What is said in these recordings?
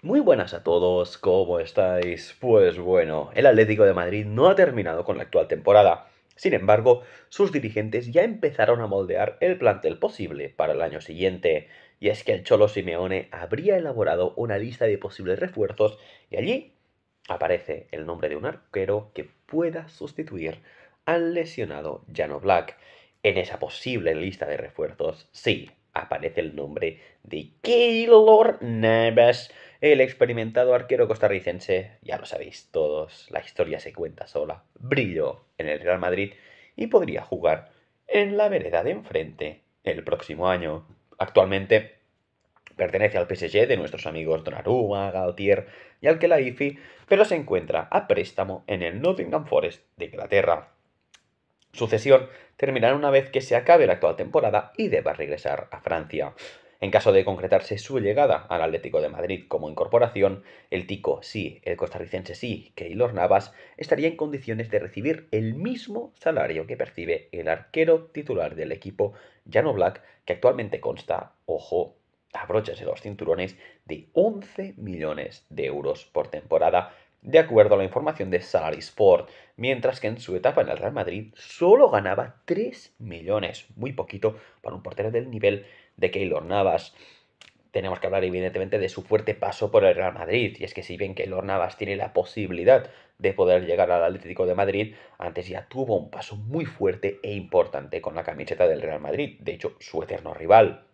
Muy buenas a todos, ¿cómo estáis? Pues bueno, el Atlético de Madrid no ha terminado con la actual temporada. Sin embargo, sus dirigentes ya empezaron a moldear el plantel posible para el año siguiente, y es que el Cholo Simeone habría elaborado una lista de posibles refuerzos y allí aparece el nombre de un arquero que pueda sustituir al lesionado Jano Black. En esa posible lista de refuerzos, sí, aparece el nombre de Keylor Neves el experimentado arquero costarricense, ya lo sabéis todos, la historia se cuenta sola, brilló en el Real Madrid y podría jugar en la vereda de enfrente el próximo año. Actualmente pertenece al PSG de nuestros amigos Donnarumma, Galtier y Alquelaifi, pero se encuentra a préstamo en el Nottingham Forest de Inglaterra. Su cesión terminará una vez que se acabe la actual temporada y deba regresar a Francia. En caso de concretarse su llegada al Atlético de Madrid como incorporación, el tico sí, el costarricense sí, Keylor Navas estaría en condiciones de recibir el mismo salario que percibe el arquero titular del equipo, Jano Black, que actualmente consta, ojo, abróchese los cinturones, de 11 millones de euros por temporada de acuerdo a la información de Salary Sport, mientras que en su etapa en el Real Madrid solo ganaba 3 millones, muy poquito para un portero del nivel de Keylor Navas. Tenemos que hablar evidentemente de su fuerte paso por el Real Madrid, y es que si bien Keylor Navas tiene la posibilidad de poder llegar al Atlético de Madrid, antes ya tuvo un paso muy fuerte e importante con la camiseta del Real Madrid, de hecho su eterno rival.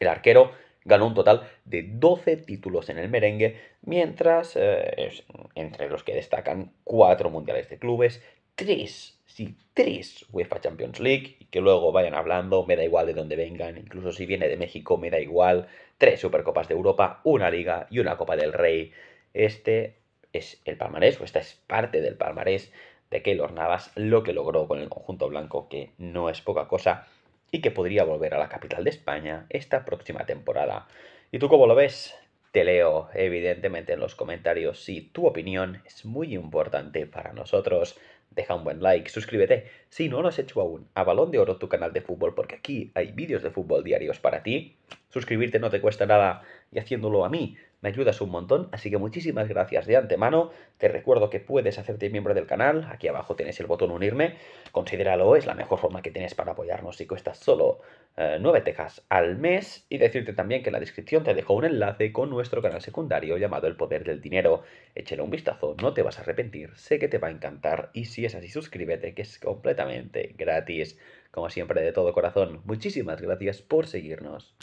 El arquero ganó un total de 12 títulos en el merengue, mientras eh, entre los que destacan 4 mundiales de clubes, 3, sí, 3 UEFA Champions League, y que luego vayan hablando, me da igual de dónde vengan, incluso si viene de México, me da igual, 3 Supercopas de Europa, una Liga y una Copa del Rey. Este es el palmarés, o esta es parte del palmarés de Keylor Navas, lo que logró con el conjunto blanco, que no es poca cosa y que podría volver a la capital de España esta próxima temporada. ¿Y tú cómo lo ves? Te leo evidentemente en los comentarios si tu opinión es muy importante para nosotros. Deja un buen like, suscríbete si no lo has hecho aún a Balón de Oro tu canal de fútbol porque aquí hay vídeos de fútbol diarios para ti Suscribirte no te cuesta nada y haciéndolo a mí me ayudas un montón, así que muchísimas gracias de antemano. Te recuerdo que puedes hacerte miembro del canal, aquí abajo tienes el botón unirme, considéralo, es la mejor forma que tienes para apoyarnos si cuesta solo 9 eh, tejas al mes y decirte también que en la descripción te dejo un enlace con nuestro canal secundario llamado El Poder del Dinero. Échale un vistazo, no te vas a arrepentir, sé que te va a encantar y si es así suscríbete que es completamente gratis. Como siempre de todo corazón, muchísimas gracias por seguirnos.